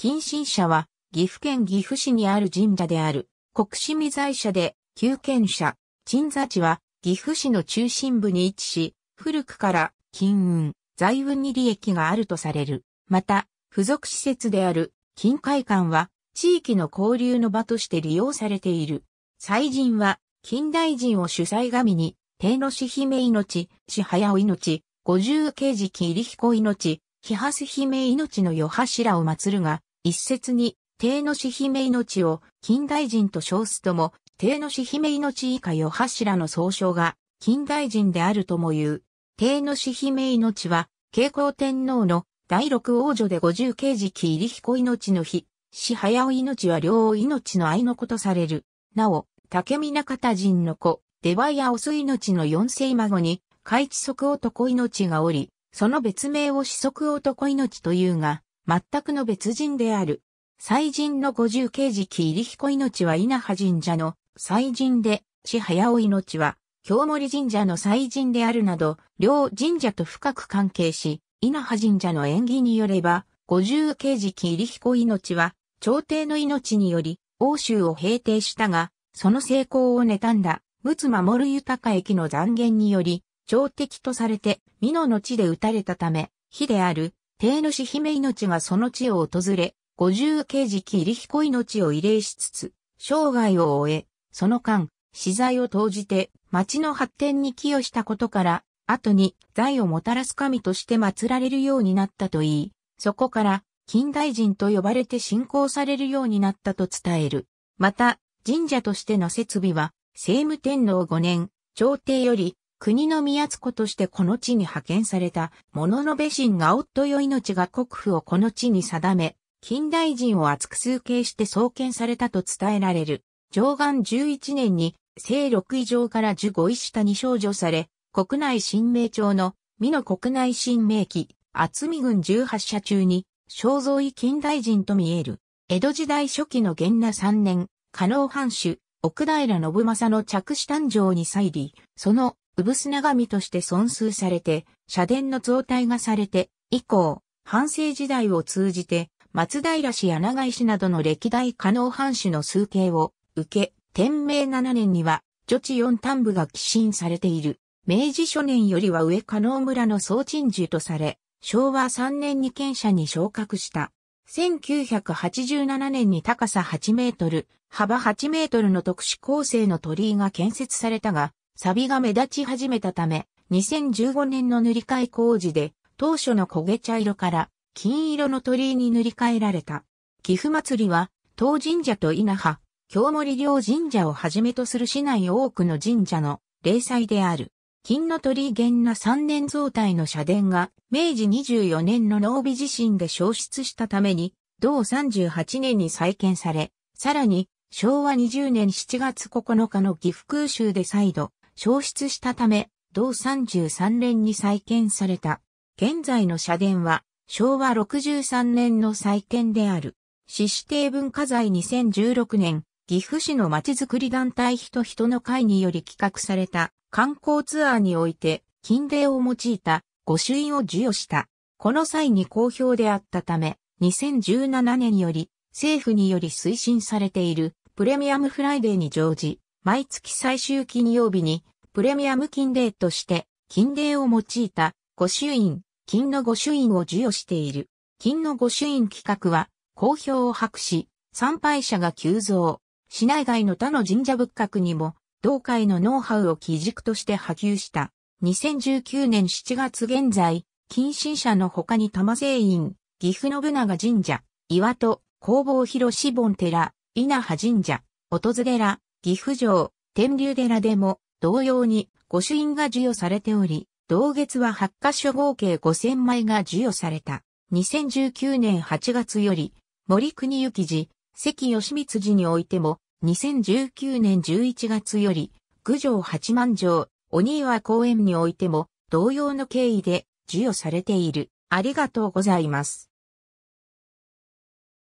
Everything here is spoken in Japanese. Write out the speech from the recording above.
近親者は、岐阜県岐阜市にある神社である、国市見在社で、旧県社、鎮座地は、岐阜市の中心部に位置し、古くから、金運、財運に利益があるとされる。また、付属施設である、金会館は、地域の交流の場として利用されている。祭神は、近代人を主催神に、天の氏姫命、氏早を命、五十刑事期入彦命、日橋姫命の世柱を祀るが、一説に、帝の死姫命を近代人と称すとも、帝の死姫命以下よ柱の総称が近代人であるとも言う。帝の死姫命は、慶光天皇の第六王女で五十刑時期入彦命の日、死早尾命は両命の愛の子とされる。なお、竹見中田人の子、出羽やオス命の四世孫に、海地足男命がおり、その別名を子足男命というが、全くの別人である。祭神の五十慶敷入彦命は稲葉神社の祭神で、志早尾命は京森神社の祭神であるなど、両神社と深く関係し、稲葉神社の縁起によれば、五十慶敷入彦命は、朝廷の命により、欧州を平定したが、その成功を妬んだ、陸奥守豊駅の残言により、朝敵とされて、美濃の地で撃たれたため、非である、帝主姫命がその地を訪れ、五十刑事入彦命を慰霊しつつ、生涯を終え、その間、資材を投じて、町の発展に寄与したことから、後に財をもたらす神として祀られるようになったと言い、そこから近代人と呼ばれて信仰されるようになったと伝える。また、神社としての設備は、聖武天皇五年、朝廷より国の宮津子としてこの地に派遣された、物の部臣が夫よ命が国府をこの地に定め、近代人を厚く崇敬して創建されたと伝えられる。上岸11年に、正六以上から十五位下に少女され、国内新名町の、美濃国内新名記、厚見軍十八社中に、肖像位近代人と見える。江戸時代初期の元那三年、加納藩主、奥平信正の着死誕生に際り、その産がみとして尊崇されて、社殿の増大がされて、以降、半政時代を通じて、松平氏や長井氏などの歴代加納藩主の数形を受け、天明7年には、女地四端部が寄進されている。明治初年よりは上加納村の総鎮守とされ、昭和3年に県舎に昇格した。1987年に高さ8メートル、幅8メートルの特殊構成の鳥居が建設されたが、錆が目立ち始めたため、2015年の塗り替え工事で、当初の焦げ茶色から金色の鳥居に塗り替えられた。岐阜祭りは、当神社と稲葉、京森両神社をはじめとする市内多くの神社の霊祭である。金の鳥居源な三年造体の社殿が明治24年の濃尾地震で消失したために、同38年に再建され、さらに昭和20年7月9日の岐阜空襲で再度消失したため、同33連に再建された。現在の社殿は、昭和63年の再建である。市指定文化財2016年、岐阜市のまちづくり団体人人の会により企画された観光ツアーにおいて、金礼を用いた御朱印を授与した。この際に好評であったため、2017年より政府により推進されているプレミアムフライデーに乗じ、毎月最終金曜日に、プレミアム金礼として、金礼を用いた、御朱印、金の御朱印を授与している。金の御朱印企画は、好評を博し、参拝者が急増。市内外の他の神社仏閣にも、同会のノウハウを基軸として波及した。2019年7月現在、近親者の他に玉製院、岐阜信長神社、岩戸、工房広志盆寺、稲葉神社、訪れら、岐阜城、天竜寺でも同様に御朱印が授与されており、同月は8箇所合計5000枚が授与された。2019年8月より、森国幸寺、関義光寺においても、2019年11月より、九条八幡城、鬼岩公園においても、同様の経緯で授与されている。ありがとうございます。